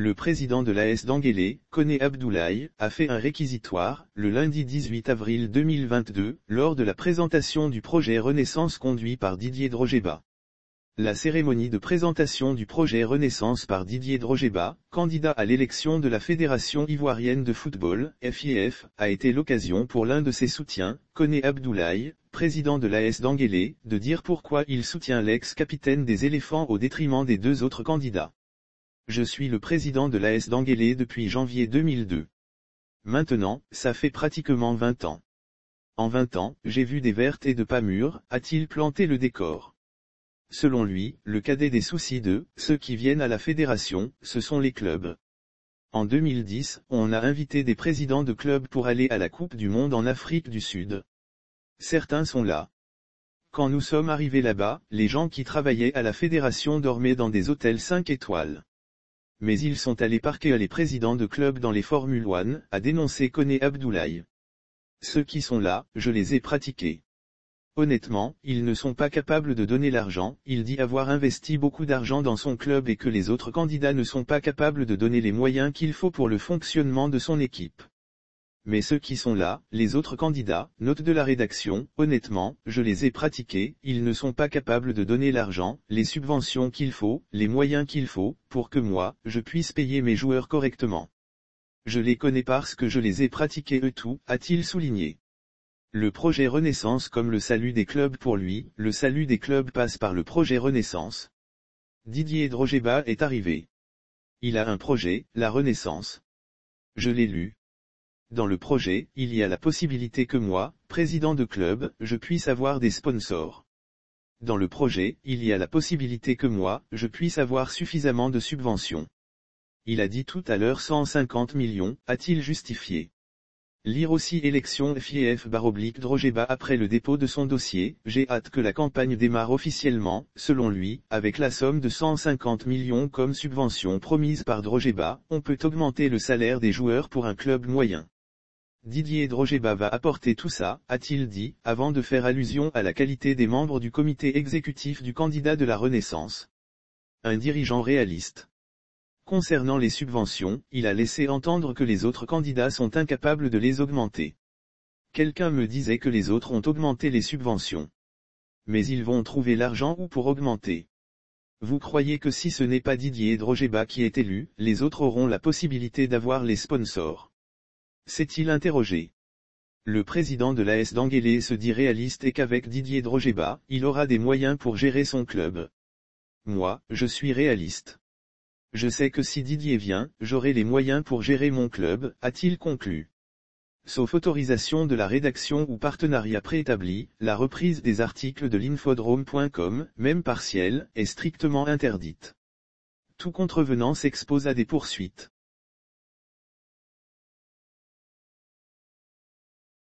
Le président de l'AS d'Anguélé, Kone Abdoulaye, a fait un réquisitoire, le lundi 18 avril 2022, lors de la présentation du projet Renaissance conduit par Didier Drojeba. La cérémonie de présentation du projet Renaissance par Didier Drojeba, candidat à l'élection de la Fédération ivoirienne de football, FIF, a été l'occasion pour l'un de ses soutiens, Kone Abdoulaye, président de l'AS d'Anguélé, de dire pourquoi il soutient l'ex-capitaine des éléphants au détriment des deux autres candidats. Je suis le président de l'AS d'Anguélé depuis janvier 2002. Maintenant, ça fait pratiquement 20 ans. En 20 ans, j'ai vu des vertes et de pas mûres, a-t-il planté le décor. Selon lui, le cadet des soucis de ceux qui viennent à la fédération, ce sont les clubs. En 2010, on a invité des présidents de clubs pour aller à la Coupe du Monde en Afrique du Sud. Certains sont là. Quand nous sommes arrivés là-bas, les gens qui travaillaient à la fédération dormaient dans des hôtels 5 étoiles mais ils sont allés parquer les présidents de clubs dans les Formule 1, a dénoncé Kone Abdoulaye. Ceux qui sont là, je les ai pratiqués. Honnêtement, ils ne sont pas capables de donner l'argent, il dit avoir investi beaucoup d'argent dans son club et que les autres candidats ne sont pas capables de donner les moyens qu'il faut pour le fonctionnement de son équipe mais ceux qui sont là, les autres candidats, note de la rédaction, honnêtement, je les ai pratiqués, ils ne sont pas capables de donner l'argent, les subventions qu'il faut, les moyens qu'il faut, pour que moi, je puisse payer mes joueurs correctement. Je les connais parce que je les ai pratiqués eux tout, a-t-il souligné. Le projet Renaissance comme le salut des clubs pour lui, le salut des clubs passe par le projet Renaissance. Didier Drogeba est arrivé. Il a un projet, la Renaissance. Je l'ai lu, dans le projet, il y a la possibilité que moi, président de club, je puisse avoir des sponsors. Dans le projet, il y a la possibilité que moi, je puisse avoir suffisamment de subventions. Il a dit tout à l'heure 150 millions, a-t-il justifié. Lire aussi élection FIF baroblique Drogeba après le dépôt de son dossier, j'ai hâte que la campagne démarre officiellement, selon lui, avec la somme de 150 millions comme subvention promise par Drogeba, on peut augmenter le salaire des joueurs pour un club moyen. Didier Drogéba va apporter tout ça, a-t-il dit, avant de faire allusion à la qualité des membres du comité exécutif du candidat de la Renaissance. Un dirigeant réaliste. Concernant les subventions, il a laissé entendre que les autres candidats sont incapables de les augmenter. Quelqu'un me disait que les autres ont augmenté les subventions. Mais ils vont trouver l'argent ou pour augmenter. Vous croyez que si ce n'est pas Didier Drogéba qui est élu, les autres auront la possibilité d'avoir les sponsors s'est-il interrogé. Le président de l'AS d'Anguélé se dit réaliste et qu'avec Didier Drogéba, il aura des moyens pour gérer son club. Moi, je suis réaliste. Je sais que si Didier vient, j'aurai les moyens pour gérer mon club, a-t-il conclu. Sauf autorisation de la rédaction ou partenariat préétabli, la reprise des articles de l'infodrome.com, même partielle, est strictement interdite. Tout contrevenant s'expose à des poursuites.